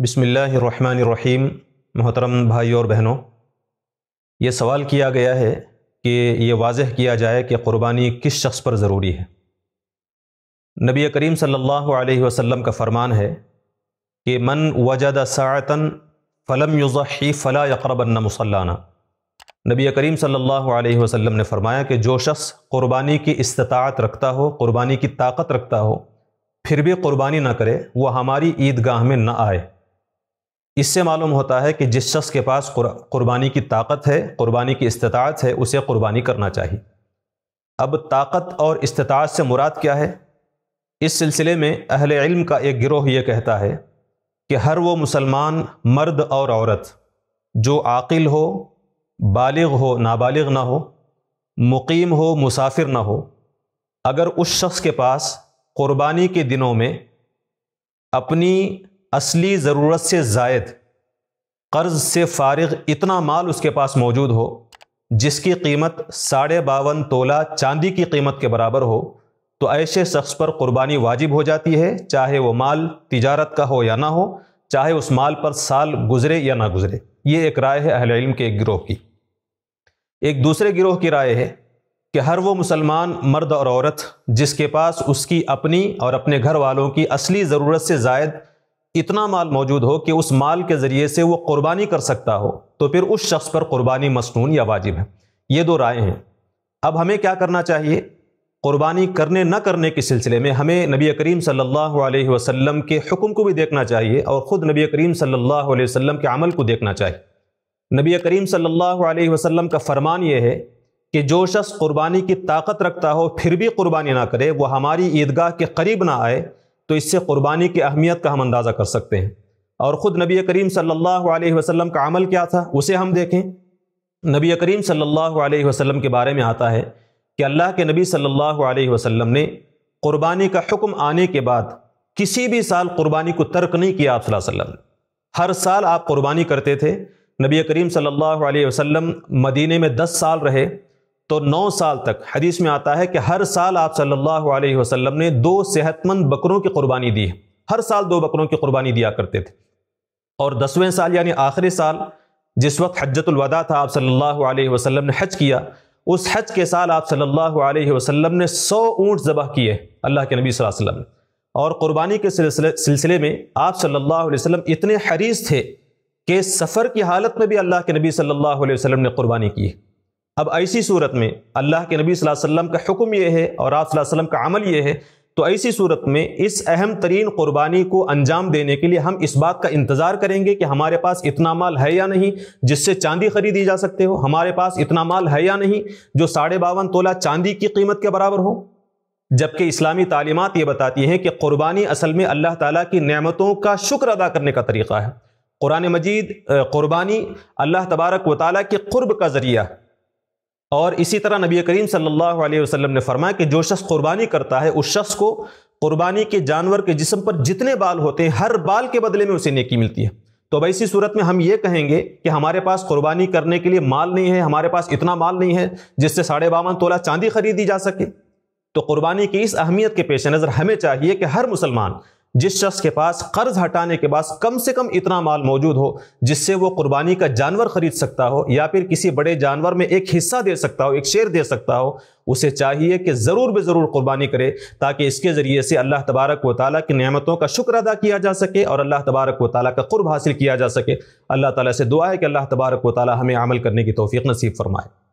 बिसमीम मोहतरम भाई और बहनों ये सवाल किया गया है कि ये वाजह किया जाए कि क़ुरबानी किस शख्स पर ज़रूरी है नबी करीम सल्लल्लाहु अलैहि वसल्लम का फ़रमान है कि मन वजद सातन फ़लम युज़ी फ़ला यकरबन मुसलाना नबी करीम सल्लल्लाहु अलैहि वसल्लम ने फ़रमाया कि जो शख्स क़ुरबानी की इस्तात रखता हो क़ुरबानी की ताकत रखता हो फिर भी क़ुरबानी ना करे वह हमारी ईदगाह में ना आए इससे मालूम होता है कि जिस शख्स के पास कुर्बानी की ताकत है कुर्बानी की इस्तात है उसे कुर्बानी करना चाहिए अब ताकत और इस्तात से मुराद क्या है इस सिलसिले में अहल इल्म का एक गिरोह यह कहता है कि हर वो मुसलमान मर्द और औरत जो आकिल हो बालग हो नाबालिग ना हो मुकीम हो मुसाफिर ना हो अगर उस शख्स के पास क़ुरबानी के दिनों में अपनी असली ज़रूरत से जायद कर्ज से फारग इतना माल उसके पास मौजूद हो जिसकी कीमत साढ़े बावन तोला चांदी की कीमत के बराबर हो तो ऐसे शख्स पर कुर्बानी वाजिब हो जाती है चाहे वो माल तिजारत का हो या ना हो चाहे उस माल पर साल गुजरे या ना गुजरे ये एक राय है अहल इल्म के एक गिरोह की एक दूसरे गिरोह की राय है कि हर वो मुसलमान मर्द और औरत जिसके पास उसकी अपनी और अपने घर वालों की असली ज़रूरत से जायद इतना माल मौजूद हो कि उस माल के ज़रिए से वो कुर्बानी कर सकता हो तो फिर उस शख्स पर क़ुरबानी मसनून या वाजिब है ये दो राय हैं अब हमें क्या करना चाहिए क़ुरबानी करने न करने के सिलसिले में हमें नबी करीम सल्लल्लाहु अलैहि वसल्लम के हुक्म को भी देखना चाहिए और ख़ुद नबी करीम सल्लल्लाहु अलैहि वसल्लम के अमल को देखना चाहिए नबी करीम सल्लल्लाहु अलैहि वसल्लम का फरमान ये है कि जो शख्स क़ुरबानी की ताकत रखता हो फिर भी क़ुरबानी ना करे वह हमारी ईदगाह के करीब ना आए तो इससे क़ुरबानी की अहमियत का हम अंदाज़ा कर सकते हैं और ख़ुद नबी करीम सल्लल्लाहु अलैहि वसल्लम का अमल क्या था उसे हम देखें नबी करीम सल्लल्लाहु अलैहि वसल्लम के बारे में आता है कि अल्लाह के नबी सल्लल्लाहु अलैहि वसल्लम ने क़ुरबानी का हुक्म आने के बाद किसी भी साल क़ुरबानी को तर्क नहीं किया आप वसल्लम हर साल आप क़ुरबानी करते थे नबी करीम सल्लल्लाहु अलैहि वसल्लम मदीने में दस साल रहे तो नौ साल तक हदीस में आता है कि हर साल आप सल्लल्लाहु अलैहि वसल्लम ने दो सेहतमंद बकरों की कुर्बानी दी है हर साल दो बकरों की कुर्बानी दिया करते थे और दसवें साल यानी आखिरी साल जिस वक्त हजतुलवदा था आप सल्लल्लाहु अलैहि वसल्लम ने हज किया उस हज के साल आप सल्लल्लाहु अलैहि वसल्लम ने सौ ऊँट ज़बह किए अल्लाह के नबी सल्लल्लाहु अलैहि वसल्लम ने और क़ुरबानी के सिलसिले सिलसिले में आप सल्लल्लाहु अलैहि वसल्लम इतने हरीस थे कि सफ़र की हालत में भी अल्लाह के नबी सल्लल्लाहु अलैहि वसल्लम ने क़ुरबानी की अब ऐसी सूरत में अल्लाह के नबी वसल्लम का हुक्म ये है और आप वसल्लम का अमल ये है तो ऐसी सूरत में इस अहम तरीन क़ुरबानी को अंजाम देने के लिए हम इस बात का इंतज़ार करेंगे कि हमारे पास इतना माल है या नहीं जिससे चांदी खरीदी जा सकते हो हमारे पास इतना माल है या नहीं जो साढ़े बावन तोला चांदी की कीमत के बराबर हो जबकि इस्लामी तालीमत ये बताती हैं कि कुर्बानी असल में अल्लाह ताला की नेमतों का शुक्र अदा करने का तरीक़ा है कुरान मजीद क़ुरबानी अल्लाह तबारक व ताली के कुर्ब का ज़रिया है और इसी तरह नबी करीम सल्लल्लाहु अलैहि वसल्लम ने फरमाया कि जो शख्स कुर्बानी करता है उस शख्स को कुर्बानी के जानवर के जिसम पर जितने बाल होते हैं हर बाल के बदले में उसे नेकी मिलती है तो अब इसी सूरत में हम ये कहेंगे कि हमारे पास कुर्बानी करने के लिए माल नहीं है हमारे पास इतना माल नहीं है जिससे साढ़े बावन तोला चांदी खरीदी जा सके तो कुर्बानी की इस अहमियत के पेश नज़र हमें चाहिए कि हर मुसलमान जिस शख्स के पास कर्ज हटाने के बाद कम से कम इतना माल मौजूद हो जिससे वो कुर्बानी का जानवर खरीद सकता हो या फिर किसी बड़े जानवर में एक हिस्सा दे सकता हो एक शेर दे सकता हो उसे चाहिए कि ज़रूर बे ज़रूर कुर्बानी करे ताकि इसके ज़रिए से अल्लाह तबारक व ताली की नियमतों का शुक्र अदा किया जा सके और अल्लाह तबारक व ताली का कुर्ब हासिल किया जा सके अल्लाह ताली से दुआ है कि अल्लाह तबारक व ताली हमें अमल करने की तोफ़ी नसीब फरमाए